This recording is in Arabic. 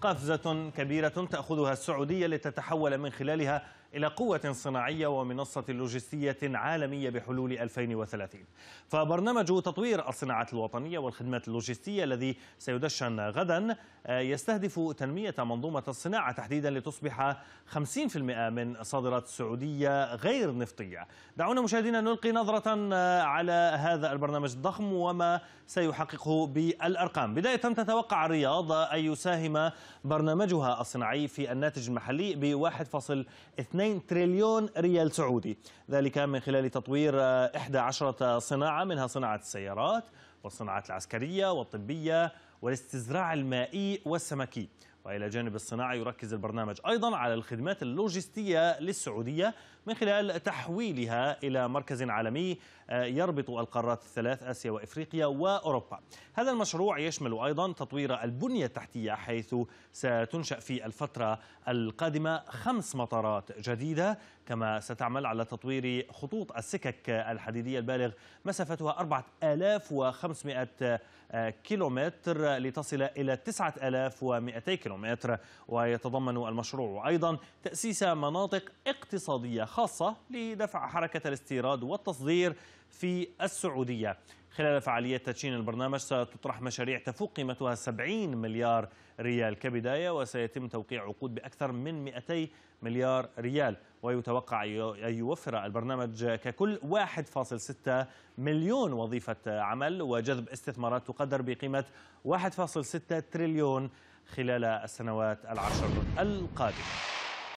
قفزة كبيرة تأخذها السعودية لتتحول من خلالها إلى قوة صناعية ومنصة لوجستية عالمية بحلول 2030 فبرنامج تطوير الصناعات الوطنية والخدمات اللوجستية الذي سيدشن غدا آه، يستهدف تنمية منظومة الصناعة تحديدا لتصبح 50% من صادرات السعودية غير نفطية دعونا مشاهدينا نلقي نظرة آه، على هذا البرنامج الضخم وما سيحققه بالأرقام بداية تتوقع الرياض أن يساهم برنامجها الصناعي في الناتج المحلي ب 1.2 تريليون ريال سعودي ذلك من خلال تطوير 11 صناعة منها صناعة السيارات والصناعات العسكرية والطبية والاستزراع المائي والسمكي وإلى جانب الصناعة يركز البرنامج أيضا على الخدمات اللوجستية للسعودية من خلال تحويلها إلى مركز عالمي آه، يربط القارات الثلاث آسيا وإفريقيا وأوروبا هذا المشروع يشمل أيضا تطوير البنية التحتية حيث ستنشأ في الفترة القادمة خمس مطارات جديدة كما ستعمل على تطوير خطوط السكك الحديدية البالغ مسافتها 4500 500 آه، كيلومتر لتصل إلى 9200 كيلومتر ويتضمن المشروع أيضا تأسيس مناطق اقتصادية خاصة لدفع حركة الاستيراد والتصدير في السعودية خلال فعاليات تدشين البرنامج ستطرح مشاريع تفوق قيمتها 70 مليار ريال كبداية وسيتم توقيع عقود بأكثر من 200 مليار ريال ويتوقع أن يوفر البرنامج ككل 1.6 مليون وظيفة عمل وجذب استثمارات تقدر بقيمة 1.6 تريليون خلال السنوات العشر القادمة